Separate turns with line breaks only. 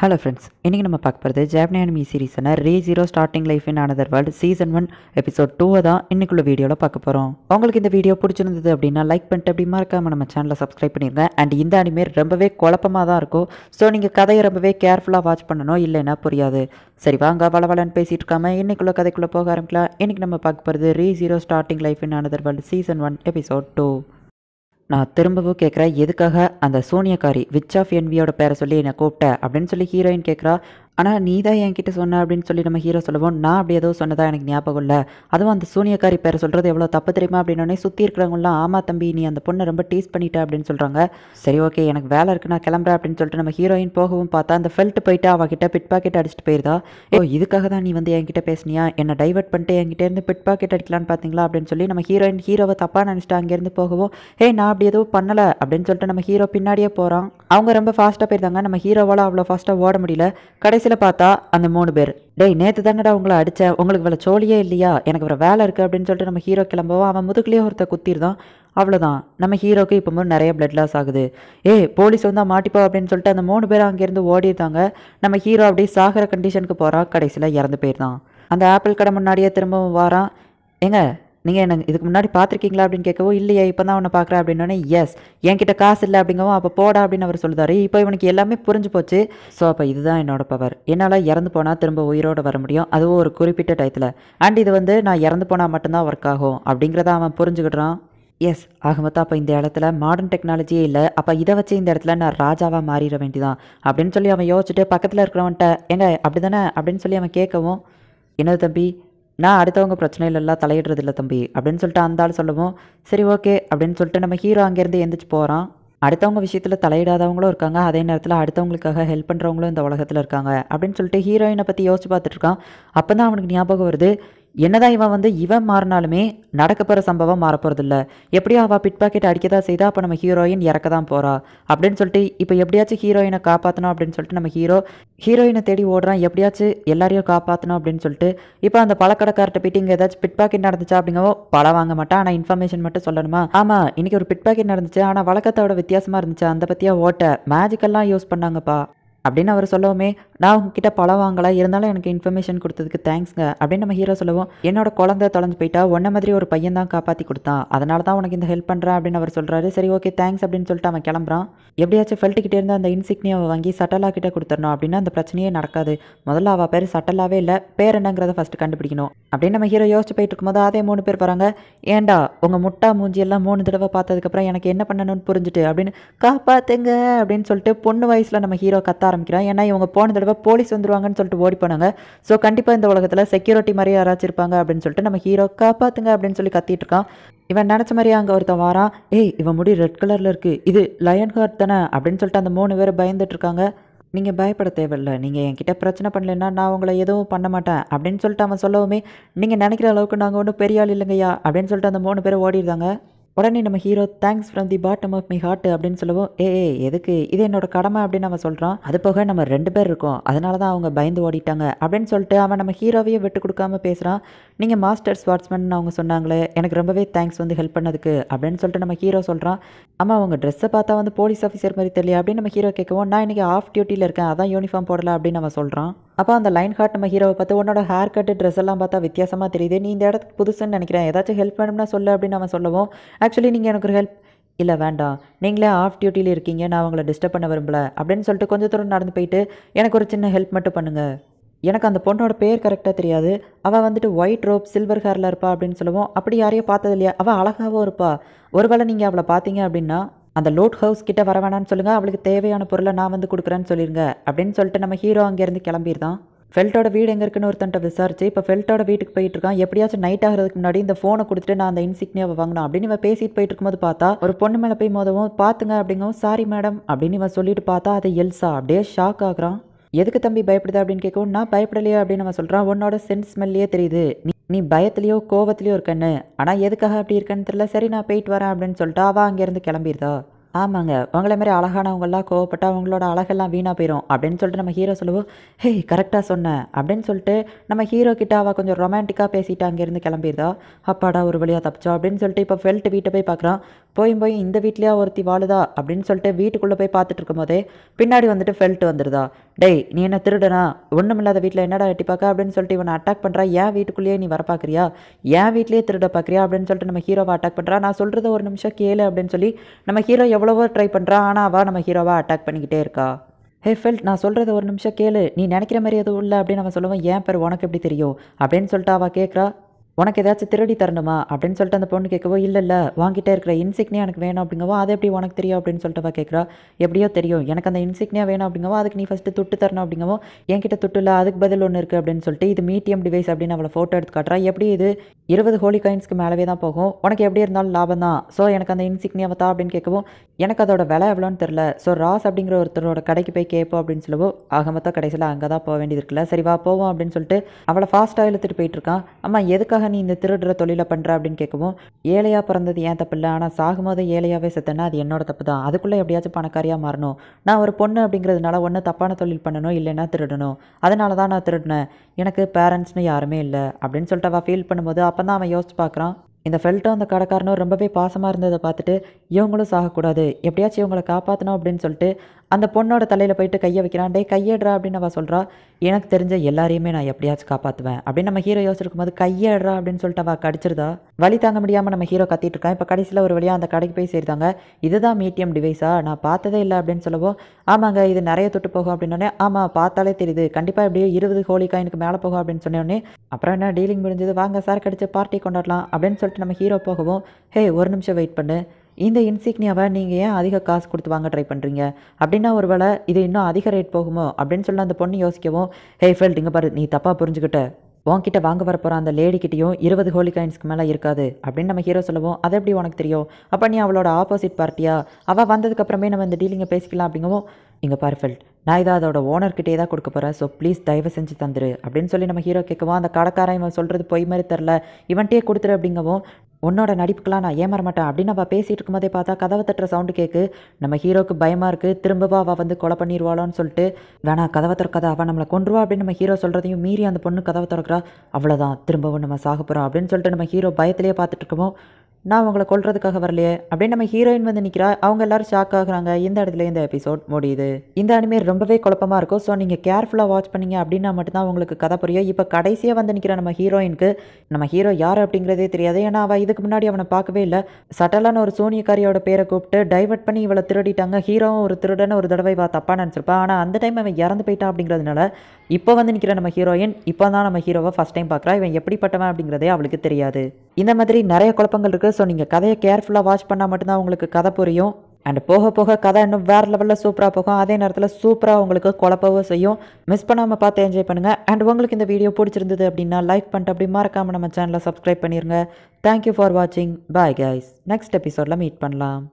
hello friends இன்றைக்கி நம்ம பார்க்க போகிறது ஜாப்னி அனிமி சீரீஸான Re Zero starting life in another world season one episode டூவை தான் இன்றைக்குள்ள வீடியோவில் பார்க்க போகிறோம் உங்களுக்கு இந்த வீடியோ பிடிச்சிருந்தது அப்படின்னா லைக் பண்ணிட்டு அப்படி மறக்காமல் நம்ம சேனலை சப்ஸ்கிரைப் பண்ணிடுங்க அண்ட் இந்த அனிமே ரொம்பவே குழப்பமாக தான் இருக்கும் ஸோ நீங்கள் கதையை ரொம்பவே கேர்ஃபுல்லாக வாட்ச் பண்ணணும் இல்லைன்னா புரியாது சரி வாங்க வளவலன்னு பேசிட்டு இருக்காம இன்றைக்குள்ள கதைக்குள்ளே போக ஆரம்பிக்கலாம் இன்றைக்கி நம்ம பார்க்க போகிறது Re Zero starting life in another world season one episode two நான் திரும்பவும் கேட்குறேன் எதுக்காக அந்த சோனியாக்காரி விச் ஆஃப் என்வியோட பேரை சொல்லி என்னை கூப்பிட்ட அப்படின்னு சொல்லி ஹீரோயின் கேட்குறா ஆனால் நீ தான் என்கிட்ட சொன்ன அப்படின்னு சொல்லி நம்ம ஹீரோ சொல்லுவோம் நான் அப்படி ஏதோ சொன்னதா எனக்கு ஞாபகம் இல்லை அதுவும் அந்த சூனியக்காரி பேரை சொல்கிறது எவ்வளோ தப்பு தெரியுமா அப்படின்னே சுற்றி இருக்கிறவங்களாம் ஆமா தம்பி நீ அந்த பொண்ணை ரொம்ப டீஸ் பண்ணிட்டேன் அப்படின்னு சொல்கிறாங்க சரி ஓகே எனக்கு வேலை இருக்குது நான் கிளம்புறேன் அப்படின்னு சொல்லிட்டு நம்ம ஹீரோயின் போகவும் பார்த்தா அந்த ஃபெல்ட் போயிட்டு அவகிட்ட பிட் பாக்கெட் அடிச்சுட்டு போயிருதா ஓ இதுக்காக தான் நீ வந்து என்கிட்ட பேசினியா என்னை டைவெர்ட் பண்ணிட்டு இருந்து பிட் பாக்கெட் அடிக்கலான்னு பார்த்தீங்களா அப்படின்னு சொல்லி நம்ம ஹீரோயின் ஹீரோவை தப்பாக நினச்சிட்டு அங்கேருந்து போகவும் ஹே நான் அப்படி எதுவும் பண்ணலை அப்படின்னு சொல்லிட்டு நம்ம ஹீரோ பின்னாடியே போகிறான் அவங்க ரொம்ப ஃபாஸ்ட்டாக போயிருந்தாங்க நம்ம ஹீரோவால் அவ்வளோ ஃபாஸ்ட்டாக ஓட முடியல கடைசி கடைசியில் பார்த்தா அந்த மூணு பேர் டேய் நேற்று தானடா உங்களை அடித்தேன் உங்களுக்கு வேலை சோழியே இல்லையா எனக்கு வேறு வேலை இருக்குது அப்படின்னு சொல்லிட்டு நம்ம ஹீரோ கிளம்பவோ அவன் முதுகுலேயே ஒருத்த குத்திருந்தான் அவ்வளோதான் நம்ம ஹீரோக்கு இப்போ மூணு நிறைய பிளட் லாஸ் ஆகுது ஏ போலீஸ் வந்தால் மாட்டிப்பா அப்படின்னு சொல்லிட்டு அந்த மூணு பேர் அங்கேருந்து ஓடிருந்தாங்க நம்ம ஹீரோ அப்படியே சாகிற கண்டிஷனுக்கு போகிறான் கடைசியில் இறந்து போயிருந்தான் அந்த ஆப்பிள் கடை முன்னாடியே திரும்பவும் வாரான் ஏங்க நீங்கள் எனக்கு இதுக்கு முன்னாடி பார்த்துருக்கீங்களா அப்படின்னு கேட்கவும் இல்லையே இப்போ தான் உன்னை பார்க்குறேன் அப்படின்னோடனே எஸ் என்கிட்ட காசு இல்லை அப்படிங்கவும் அப்போ போடா அப்படின்னு அவர் சொல்லுதாரு இப்போ இவனுக்கு எல்லாமே புரிஞ்சு போச்சு ஸோ அப்போ இதுதான் என்னோட பவர் என்னால் இறந்து போனால் திரும்ப உயிரோடு வர முடியும் அதுவும் ஒரு குறிப்பிட்ட டயத்தில் அண்ட் இது வந்து நான் இறந்து போனால் மட்டும்தான் ஒர்க் ஆகும் அப்படிங்கிறத அவன் புரிஞ்சுக்கிட்றான் எஸ் ஆக மொத்தம் அப்போ இந்த இடத்துல மாடர்ன் டெக்னாலஜியே இல்லை அப்போ இதை வச்சு இந்த இடத்துல நான் ராஜாவாக மாறிட வேண்டிதான் அப்படின்னு சொல்லி அவன் யோசிச்சுட்டு பக்கத்தில் இருக்கிறவன்ட்ட எங்க அப்படி தானே அப்படின்னு சொல்லி அவன் கேட்கவும் என்னது தம்பி நான் அடுத்தவங்க பிரச்சனையிலெல்லாம் தலையிடுறது இல்லை தம்பி அப்படின்னு சொல்லிட்டு அந்த ஆள் சொல்லவும் சரி ஓகே அப்படின்னு சொல்லிட்டு நம்ம ஹீரோ அங்கேருந்து எந்திரிச்சு போகிறான் அடுத்தவங்க விஷயத்தில் தலையிடாதவங்களும் இருக்காங்க அதே நேரத்தில் அடுத்தவங்களுக்காக ஹெல்ப் பண்ணுறவங்களும் இந்த உலகத்தில் இருக்காங்க அப்படின்னு சொல்லிட்டு ஹீரோயினை பற்றி யோசிச்சு பார்த்துட்ருக்கான் அப்போ தான் அவனுக்கு ஞாபகம் வருது என்னதான் இவன் வந்து இவன் மாறினாலுமே நடக்க போகிற சம்பவம் மாறப்போகிறதில்ல எப்படியோ அவள் பிட் பாக்கெட் அடிக்க தான் செய்தா அப்போ நம்ம ஹீரோயின் இறக்க தான் போகிறா அப்படின்னு சொல்லிட்டு இப்போ எப்படியாச்சும் ஹீரோயினை காப்பாற்றணும் அப்படின்னு சொல்லிட்டு நம்ம ஹீரோ ஹீரோயினை தேடி ஓடுறான் எப்படியாச்சும் எல்லாரையும் காப்பாற்றணும் அப்படின்னு சொல்லிட்டு இப்போ அந்த பழக்கடைக்கார்ட்ட போயிட்டு இங்கே ஏதாச்சும் பிட் பாக்கெட் நடந்துச்சா அப்படிங்கவோ பழ வாங்க மாட்டான் ஆனால் இன்ஃபர்மேஷன் மட்டும் சொல்லணுமா ஆமாம் இன்றைக்கி ஒரு பிட் பாக்கெட் நடந்துச்சு ஆனால் வழக்கத்தோட வித்தியாசமாக இருந்துச்சு அந்த பற்றியா ஓட்ட மேஜிக்கெல்லாம் யூஸ் பண்ணாங்கப்பா அப்படின்னு அவர் சொல்லவுமே நான் உங்ககிட்ட பழம் வாங்கலாம் இருந்தாலும் எனக்கு இன்ஃபர்மேஷன் கொடுத்ததுக்கு தேங்க்ஸ்ங்க அப்படின்னு நம்ம ஹீரோ சொல்லுவோம் என்னோட குழந்தை தொலைஞ்சு போயிட்டா ஒன்ன மாதிரி ஒரு பையன் தான் காப்பாற்றி கொடுத்தான் அதனால தான் உனக்கு இந்த ஹெல்ப் பண்ணுறேன் அப்படின்னு அவர் சொல்கிறாரு சரி ஓகே தேங்க்ஸ் அப்படின்னு சொல்லிட்டு அவன் கிளம்புறான் எப்படியாச்சும் ஃபெல்ட்டுக்கிட்டே இருந்து அந்த அவன் வாங்கி சட்டலா கிட்ட கொடுத்துடணும் அப்படின்னா அந்த பிரச்சனையே நடக்காது முதல்ல அவள் பேர் சட்டலாவே இல்லை பேர் என்னங்கிறத ஃபஸ்ட்டு கண்டுபிடிக்கணும் அப்படின்னு நம்ம ஹீரோ யோசிச்சு போயிட்டு இருக்கும்போது அதே மூணு பேர் போகிறாங்க ஏண்டா உங்கள் முட்டா மூஞ்சி எல்லாம் மூணு தடவை பார்த்ததுக்கப்புறம் எனக்கு என்ன பண்ணணும்னு புரிஞ்சுட்டு அப்படின்னு காப்பாத்துங்க அப்படின்னு சொல்லிட்டு பொண்ணு வயசில் நம்ம ஹீரோ கத்த ஆரம்பிக்கிறான் ஏன்னா இவங்க போன தடவை தடவை போலீஸ் வந்துருவாங்கன்னு சொல்லிட்டு ஓடி போனாங்க ஸோ கண்டிப்பாக இந்த உலகத்தில் செக்யூரிட்டி மாதிரி யாராச்சும் இருப்பாங்க அப்படின்னு சொல்லிட்டு நம்ம ஹீரோ காப்பாற்றுங்க அப்படின்னு சொல்லி கத்திட்டு இருக்கான் இவன் நினச்ச மாதிரி அங்கே ஒருத்தன் வாரான் ஏய் இவன் முடி ரெட் கலரில் இருக்குது இது லயன் ஹார்ட் தானே அப்படின்னு சொல்லிட்டு அந்த மூணு பேர் பயந்துட்டுருக்காங்க நீங்கள் பயப்பட தேவையில்ல நீங்கள் என்கிட்ட பிரச்சனை பண்ணலைன்னா நான் உங்களை எதுவும் பண்ண மாட்டேன் அப்படின்னு சொல்லிட்டு அவன் சொல்லவுமே நீங்கள் நினைக்கிற அளவுக்கு நாங்கள் ஒன்றும் பெரிய ஆள் இல்லைங்கய்யா அப்படின்னு சொல்லிட்டு அந்த மூணு பேர் ஓடிடுறாங்க உடனே நம்ம hero thanks from the bottom of my heart அப்படின்னு சொல்லவும் ஏ எதுக்கு இது என்னோட கடமை அப்படின்னு நம்ம சொல்கிறான் அது போக நம்ம ரெண்டு பேர் இருக்கோம் அதனால தான் அவங்க பயந்து ஓடிட்டாங்க அப்படின்னு சொல்லிட்டு அவன் நம்ம ஹீரோவையே விட்டு கொடுக்காம பேசுகிறான் நீங்கள் மாஸ்டர் ஸ்வாட்ஸ்மேன் அவங்க சொன்னாங்களே எனக்கு ரொம்பவே தேங்க்ஸ் வந்து ஹெல்ப் பண்ணதுக்கு அப்படின்னு சொல்லிட்டு நம்ம ஹீரோ சொல்கிறான் ஆமாம் அவங்க ட்ரெஸ்ஸை பார்த்தா வந்து போலீஸ் ஆஃபீஸர் மாதிரி தெரியல அப்படின்னு நம்ம ஹீரோ கேட்கவும் நான் இன்றைக்கி ஆஃப் டியூட்டியில் இருக்கேன் அதான் யூனிஃபார்ம் போடலாம் அப்படின்னு நம்ம சொல்கிறான் அப்போ அந்த லைன் ஹார்ட் நம்ம ஹீரோவை பார்த்து உன்னோட ஹேர் கட்டு ட்ரெஸ் எல்லாம் பார்த்தா வித்தியாசமாக தெரியுது நீ இந்த இடத்துக்கு புதுசுன்னு நினைக்கிறேன் ஏதாச்சும் ஹெல்ப் வேணும்னா சொல்லு அப்படின்னு நம்ம சொல்லவும் ஆக்சுவலி நீங்கள் எனக்கு ஒரு ஹெல்ப் இல்லை வேண்டாம் நீங்களே ஆஃப் டியூட்டியில் இருக்கீங்க நான் உங்களை டிஸ்டர்ப் பண்ண விரும்பல அப்படின்னு சொல்லிட்டு கொஞ்சம் தூரம் நடந்து போயிட்டு எனக்கு ஒரு சின்ன ஹெல்ப் மட்டும் பண்ணுங்கள் எனக்கு அந்த பொண்ணோட பேர் கரெக்டாக தெரியாது அவள் வந்துட்டு ஒயிட் ரோப் சில்வர் ஹேரில் இருப்பா அப்படின்னு சொல்லுவோம் அப்படி யாரையும் பார்த்தது இல்லையா அவள் அழகாகவும் இருப்பா ஒருவேளை நீங்கள் அவளை பார்த்தீங்க அப்படின்னா அந்த லோட் ஹவுஸ் கிட்ட வர வேணாம்னு சொல்லுங்கள் அவளுக்கு தேவையான பொருளை நான் வந்து கொடுக்குறேன்னு சொல்லிடுங்க அப்படின்னு சொல்லிட்டு நம்ம ஹீரோ அங்கேருந்து கிளம்பிடுதான் ஃபெல்ட்டோட வீடு எங்கே இருக்குன்னு ஒருத்தன்ட்ட விசாரிச்சு இப்போ ஃபெல்ட்டோட வீட்டுக்கு போயிட்டு இருக்கான் எப்படியாச்சும் நைட் ஆகிறதுக்கு முன்னாடி இந்த ஃபோனை கொடுத்துட்டு நான் அந்த இன்சிக்னியாவை வாங்கினா அப்படின்னு இவன் பேசிட்டு போயிட்டு இருக்கும்போது பார்த்தா ஒரு பொண்ணு மேலே போய் மோதவும் பார்த்துங்க அப்படிங்கவும் சாரி மேடம் அப்படின்னு இவன் சொல்லிட்டு பார்த்தா அதை எல்சா அப்படியே ஷாக் ஆகுறான் எதுக்கு தம்பி பயப்படுதா அப்படின்னு கேட்கவும் நான் பயப்படலையா அப்படின்னு நம்ம சொல்கிறான் உன்னோட சென்ஸ் ஸ்மெல்லையே தெரியுது நீ பயத்துலேயோ கோவத்துலேயோ இருக்கன்னு ஆனால் எதுக்காக அப்படி இருக்கன்னு தெரியல சரி நான் போயிட்டு வரேன் அப்படின்னு சொல்லிட்டு அவள் அங்கேருந்து கிளம்பிடுதா ஆமாங்க உங்களை மாதிரி அழகானவங்களாம் கோவப்பட்டால் அவங்களோட அழகெல்லாம் வீணாக போயிடும் அப்படின்னு சொல்லிட்டு நம்ம ஹீரோ சொல்லுவோம் ஹே கரெக்டாக சொன்னேன் அப்படின்னு சொல்லிட்டு நம்ம ஹீரோ கிட்ட அவள் கொஞ்சம் ரொமான்டிக்காக பேசிட்டு அங்கேருந்து கிளம்பிடுதா அப்பாடா ஒரு வழியாக தப்பிச்சோம் அப்படின்னு சொல்லிட்டு இப்போ ஃபெல்ட்டு வீட்டை போய் பார்க்குறோம் போயும் போய் இந்த வீட்லேயா ஒருத்தி வாழுதா அப்படின்னு சொல்லிட்டு வீட்டுக்குள்ளே போய் பார்த்துட்டு இருக்கும்போதே பின்னாடி வந்துட்டு ஃபெல்ட் வந்துடுதா டேய் நீ என்ன திருடனா ஒன்றும் இல்லாத வீட்டில் என்னடா எட்டி பார்க்க அப்படின்னு சொல்லிட்டு இவனை அட்டாக் பண்ணுறா ஏன் வீட்டுக்குள்ளேயே நீ வர பார்க்குறியா ஏன் வீட்லேயே திருட பார்க்குறியா அப்படின்னு சொல்லிட்டு நம்ம ஹீரோவை அட்டாக் பண்ணுறா நான் சொல்கிறத ஒரு நிமிஷம் கேளு அப்படின்னு சொல்லி நம்ம ஹீரோ எவ்வளவோ ட்ரை பண்ணுறா ஆனால் அவள் நம்ம ஹீரோவை அட்டாக் பண்ணிக்கிட்டே இருக்கா ஹே ஃபெல்ட் நான் சொல்கிறது ஒரு நிமிஷம் கேளு நீ நினைக்கிற மாதிரி எதுவும் இல்லை அப்படின்னு நம்ம சொல்லுவோம் ஏன் பேர் உனக்கு எப்படி தெரியும் அப்படின்னு சொல்லிட்டு அவள் கேட்குறா உனக்கு ஏதாச்சும் திருடி தரணுமா அப்படின்னு சொல்லிட்டு அந்த பொண்ணு கேட்கவோ இல்லை இல்லை வாங்கிட்டே இருக்கிற இன்சிக்னியா எனக்கு வேணும் அப்படிங்கவோ அதை எப்படி உனக்கு தெரியும் அப்படின்னு சொல்லிட்டு வா கேட்குறா எப்படியோ தெரியும் எனக்கு அந்த இன்சிக்னியா வேணும் அப்படிங்கவோ அதுக்கு நீ ஃபஸ்ட்டு துட்டு தரணும் அப்படிங்கவோ என்கிட்ட துட்டு இல்லை அதுக்கு பதில் ஒன்று இருக்குது அப்படின்னு சொல்லிட்டு இது மீடியம் டிவைஸ் அப்படின்னு அவளை ஃபோட்டோ எடுத்து காட்டுறா எப்படி இது இருபது ஹோலி காயின்ஸ்க்கு மேலவே தான் போகும் உனக்கு எப்படி இருந்தாலும் லாபம் தான் ஸோ எனக்கு அந்த இன்சிக்னியா தான் அப்படின்னு கேட்கவும் எனக்கு அதோட விலை எவ்வளோன்னு தெரில ஸோ ராஸ் அப்படிங்கிற ஒருத்தரோட கடைக்கு போய் கேட்போம் அப்படின்னு சொல்லவோ ஆக மொத்தம் கடைசியில் அங்கே தான் போக வேண்டியது இருக்குல்ல சரி வா போவோம் அப்படின்னு சொல்லிட்டு அவளை ஃபாஸ்ட்டாக இழுத்துட்டு போயிட்டுருக்கான் அம்மா எதுக்காக நீ இந்த திருடுற தொழிலை பண்ணுற அப்படின்னு கேட்கவும் ஏழையாக பிறந்தது ஏன் தப்பு இல்லை ஆனால் சாகும்போது ஏழையாகவே செத்தேன்னா அது என்னோட தப்பு தான் அதுக்குள்ளே எப்படியாச்சும் பணக்காரியாக மாறணும் நான் ஒரு பொண்ணு அப்படிங்கிறதுனால ஒன்று தப்பான தொழில் பண்ணணும் இல்லைன்னா திருடணும் அதனால தான் நான் திருடினேன் எனக்கு பேரண்ட்ஸ்னு யாருமே இல்லை அப்படின்னு சொல்லிட்டு அவள் ஃபீல் பண்ணும்போது அப்போ தான் அவன் யோசிச்சு பார்க்குறான் இந்த ஃபெல்ட்டும் அந்த கடைக்காரனும் ரொம்பவே பாசமாக இருந்ததை பார்த்துட்டு இவங்களும் சாகக்கூடாது எப்படியாச்சும் இவங்களை காப்பாற்றணும் அப்படின்னு சொல்லிட்டு அந்த பொண்ணோட தலையில் போயிட்டு கையை வைக்கிறான் டே கையேடுறா அப்படின்னு அவள் சொல்கிறா எனக்கு தெரிஞ்ச எல்லாரையுமே நான் எப்படியாச்சும் காப்பாற்றுவேன் அப்படின்னு நம்ம ஹீரோ யோசிச்சிருக்கும் போது கையேடுறா அப்படின்னு சொல்லிட்டு அவள் கடிச்சிருதா வழி தாங்க முடியாமல் நம்ம ஹீரோ கத்திட்டு இருக்கான் இப்போ கடைசியில் ஒரு வழியாக அந்த கடைக்கு போய் சேர்த்தாங்க இதுதான் மீடியம் டிவைஸா நான் பார்த்ததே இல்லை அப்படின்னு சொல்லவோ ஆமாங்க இது நிறைய தொட்டு போகும் அப்படின்னோடனே ஆமாம் பார்த்தாலே தெரியுது கண்டிப்பாக எப்படியோ இருபது ஹோலி காயினுக்கு மேலே போகும் அப்படின்னு சொன்னோடனே அப்புறம் என்ன டீலிங் முடிஞ்சது வாங்க சார் கடிச்சு பார்ட்டி கொண்டாடலாம் அப்படின்னு சொல்லிட்டு நம்ம ஹீரோ போகவும் ஹே ஒரு நிமிஷம் வெயிட் பண்ணு இந்த இன்சிக்னியாவை நீங்கள் ஏன் அதிக காசு கொடுத்து வாங்க ட்ரை பண்ணுறீங்க அப்படின்னா ஒரு வேளை இது இன்னும் அதிக ரேட் போகுமோ அப்படின்னு சொல்லி அந்த பொண்ணு யோசிக்கவும் ஹே ஃபெல்ட் இங்கே பாரு நீ தப்பாக புரிஞ்சுக்கிட்ட உன்கிட்ட வாங்க வர போகிற அந்த லேடிக்கிட்டையும் இருபது ஹோலி காயின்ஸ்க்கு மேலே இருக்காது அப்படின்னு நம்ம ஹீரோ சொல்லுவோம் அது எப்படி உனக்கு தெரியும் அப்போ நீ அவளோட ஆப்போசிட் பார்ட்டியா அவள் வந்ததுக்கப்புறமே நம்ம இந்த டீலிங்கை பேசிக்கலாம் அப்படிங்கவும் இங்கே ஃபெல்ட் நான் இதை அதோட ஓனர்கிட்டே தான் கொடுக்க போகிறேன் ஸோ ப்ளீஸ் தயவு செஞ்சு தந்துரு அப்படின்னு சொல்லி நம்ம ஹீரோ கேட்கவும் அந்த கடைக்காரன் இவன் சொல்கிறது பொய் மாதிரி தெரில இவன்ட்டே கொடுத்துரு அப்படிங்கவும் உன்னோட நடிப்புக்கெலாம் நான் ஏமாற மாட்டேன் அப்படின்னு அவள் பேசிகிட்டு இருக்கும்போதே பார்த்தா கதவை தட்டுற சவுண்டு கேட்கு நம்ம ஹீரோக்கு பயமாக இருக்குது திரும்பவா அவள் வந்து கொலை பண்ணிடுவாளோன்னு சொல்லிட்டு வேணா கதவை திறக்காத அவள் நம்மளை கொண்டுருவா அப்படின்னு நம்ம ஹீரோ சொல்கிறதையும் மீறி அந்த பொண்ணு கதவை திறக்கிறா அவ்வளோதான் திரும்பவும் நம்ம சாக போகிறோம் அப்படின்னு சொல்லிட்டு நம்ம ஹீரோ பயத்திலே பார்த்துட்டு இருக்கோம் நான் உங்களை கொள்றதுக்காக வரலையே அப்படியே நம்ம ஹீரோயின் வந்து நிற்கிறா அவங்க எல்லாரும் ஷாக் ஆகுறாங்க இந்த இடத்துல இந்த எபிசோட் முடியுது இந்த அனிமே ரொம்பவே குழப்பமாக இருக்கும் ஸோ நீங்கள் கேர்ஃபுல்லாக வாட்ச் பண்ணீங்க அப்படின்னா மட்டும்தான் உங்களுக்கு கதை புரியும் இப்போ கடைசியாக வந்து நிற்கிற நம்ம ஹீரோயினுக்கு நம்ம ஹீரோ யார் அப்படிங்கிறதே தெரியாது ஏன்னா அவள் இதுக்கு முன்னாடி அவனை பார்க்கவே இல்லை சட்டலான ஒரு சூனியக்காரியோட பேரை கூப்பிட்டு டைவெர்ட் பண்ணி இவளை திருடிட்டாங்க ஹீரோவும் ஒரு திருடன் ஒரு தடவை வா தப்பாக நினச்சிருப்பா ஆனால் அந்த டைம் அவன் இறந்து போயிட்டான் அப்படிங்கிறதுனால இப்போ வந்து நிற்கிற நம்ம ஹீரோயின் இப்போ தான் நம்ம ஹீரோவை ஃபஸ்ட் டைம் பார்க்குறா இவன் எப்படிப்பட்டவன் அப்படிங்கிறதே அவளுக்கு தெரியாது இந்த மாதிரி நிறைய குழப்பங்கள் இருக்குது இருக்குது ஸோ நீங்கள் கதையை கேர்ஃபுல்லாக வாட்ச் பண்ணால் மட்டும்தான் உங்களுக்கு கதை புரியும் அண்ட் போக போக கதை இன்னும் வேறு லெவலில் சூப்பராக போகும் அதே நேரத்தில் சூப்பராக உங்களுக்கு குழப்பவும் செய்யும் மிஸ் பண்ணாமல் பார்த்து என்ஜாய் பண்ணுங்கள் அண்ட் உங்களுக்கு இந்த வீடியோ பிடிச்சிருந்தது அப்படின்னா லைக் பண்ணிட்டு அப்படி மறக்காமல் நம்ம சேனலை சப்ஸ்கிரைப் பண்ணிடுங்க தேங்க்யூ ஃபார் வாட்சிங் பாய் கைஸ் நெக்ஸ்ட் எபிசோடில் மீட் பண்ணலாம்